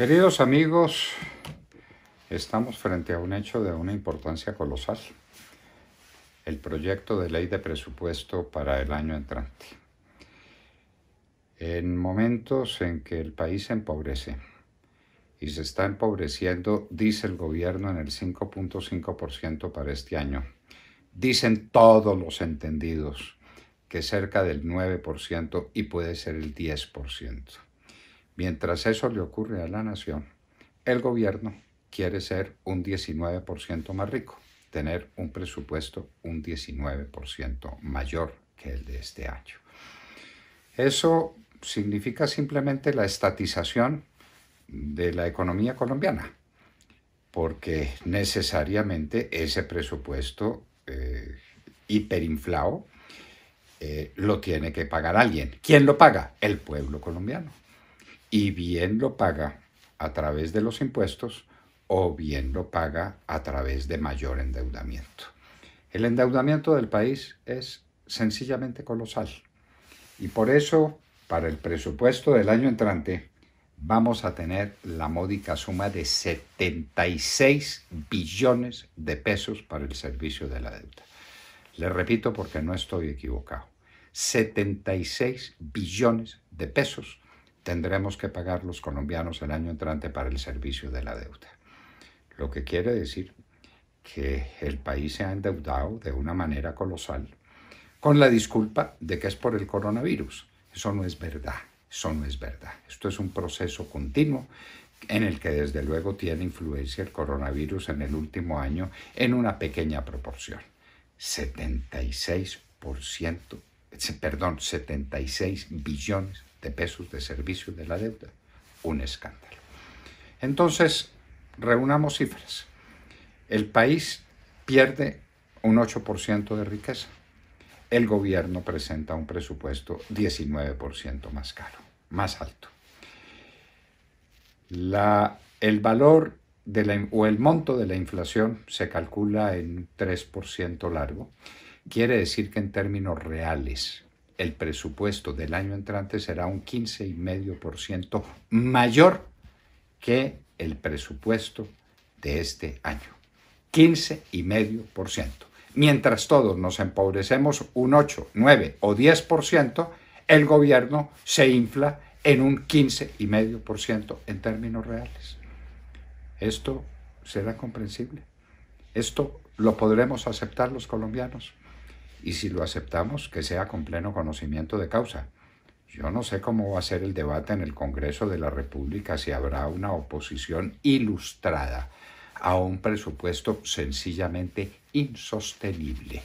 Queridos amigos, estamos frente a un hecho de una importancia colosal, el proyecto de ley de presupuesto para el año entrante. En momentos en que el país se empobrece y se está empobreciendo, dice el gobierno, en el 5.5% para este año, dicen todos los entendidos que cerca del 9% y puede ser el 10%. Mientras eso le ocurre a la nación, el gobierno quiere ser un 19% más rico, tener un presupuesto un 19% mayor que el de este año. Eso significa simplemente la estatización de la economía colombiana, porque necesariamente ese presupuesto eh, hiperinflado eh, lo tiene que pagar alguien. ¿Quién lo paga? El pueblo colombiano y bien lo paga a través de los impuestos o bien lo paga a través de mayor endeudamiento. El endeudamiento del país es sencillamente colosal y por eso para el presupuesto del año entrante vamos a tener la módica suma de 76 billones de pesos para el servicio de la deuda. Le repito porque no estoy equivocado. 76 billones de pesos tendremos que pagar los colombianos el año entrante para el servicio de la deuda. Lo que quiere decir que el país se ha endeudado de una manera colosal con la disculpa de que es por el coronavirus. Eso no es verdad, eso no es verdad. Esto es un proceso continuo en el que desde luego tiene influencia el coronavirus en el último año en una pequeña proporción. 76%, perdón, 76 billones de pesos de servicio de la deuda. Un escándalo. Entonces, reunamos cifras. El país pierde un 8% de riqueza. El gobierno presenta un presupuesto 19% más caro, más alto. La, el valor de o el monto de la inflación se calcula en 3% largo. Quiere decir que en términos reales, el presupuesto del año entrante será un 15,5% mayor que el presupuesto de este año. 15,5%. Mientras todos nos empobrecemos un 8, 9 o 10%, el gobierno se infla en un 15,5% en términos reales. ¿Esto será comprensible? ¿Esto lo podremos aceptar los colombianos? y si lo aceptamos, que sea con pleno conocimiento de causa. Yo no sé cómo va a ser el debate en el Congreso de la República, si habrá una oposición ilustrada a un presupuesto sencillamente insostenible.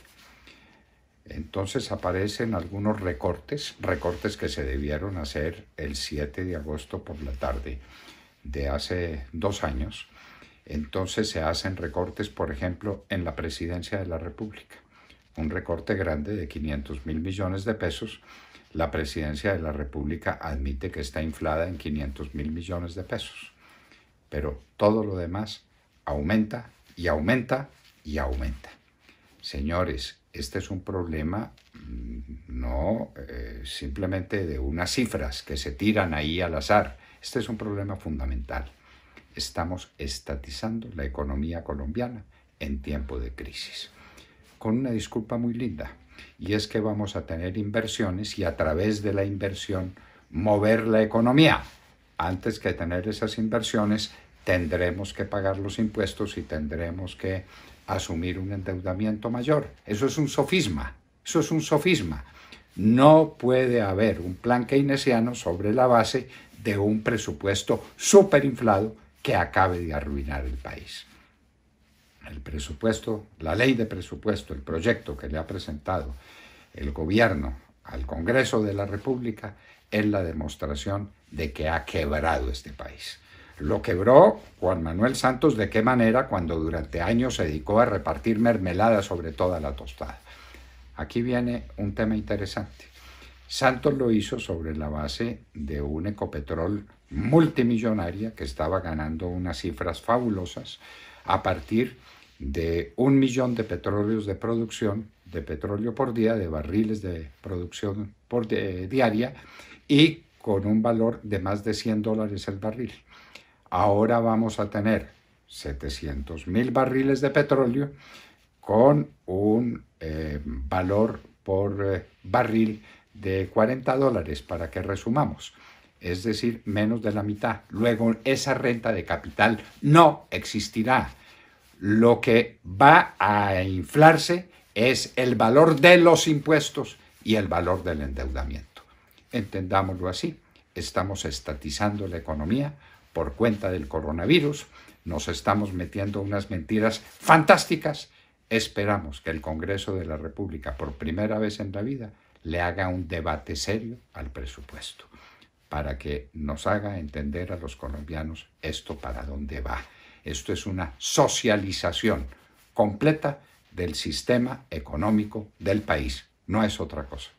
Entonces aparecen algunos recortes, recortes que se debieron hacer el 7 de agosto por la tarde de hace dos años. Entonces se hacen recortes, por ejemplo, en la presidencia de la República un recorte grande de 500 mil millones de pesos, la presidencia de la República admite que está inflada en 500 mil millones de pesos. Pero todo lo demás aumenta y aumenta y aumenta. Señores, este es un problema mm, no eh, simplemente de unas cifras que se tiran ahí al azar. Este es un problema fundamental. Estamos estatizando la economía colombiana en tiempo de crisis con una disculpa muy linda, y es que vamos a tener inversiones y a través de la inversión mover la economía. Antes que tener esas inversiones, tendremos que pagar los impuestos y tendremos que asumir un endeudamiento mayor. Eso es un sofisma, eso es un sofisma. No puede haber un plan keynesiano sobre la base de un presupuesto superinflado que acabe de arruinar el país el presupuesto, la ley de presupuesto, el proyecto que le ha presentado el gobierno al Congreso de la República es la demostración de que ha quebrado este país. Lo quebró Juan Manuel Santos de qué manera cuando durante años se dedicó a repartir mermelada sobre toda la tostada. Aquí viene un tema interesante. Santos lo hizo sobre la base de un ecopetrol multimillonaria que estaba ganando unas cifras fabulosas a partir de un millón de petróleos de producción, de petróleo por día, de barriles de producción por diaria y con un valor de más de 100 dólares el barril. Ahora vamos a tener 700 mil barriles de petróleo con un eh, valor por eh, barril de 40 dólares para que resumamos es decir, menos de la mitad. Luego, esa renta de capital no existirá. Lo que va a inflarse es el valor de los impuestos y el valor del endeudamiento. Entendámoslo así, estamos estatizando la economía por cuenta del coronavirus, nos estamos metiendo unas mentiras fantásticas. Esperamos que el Congreso de la República, por primera vez en la vida, le haga un debate serio al presupuesto para que nos haga entender a los colombianos esto para dónde va. Esto es una socialización completa del sistema económico del país, no es otra cosa.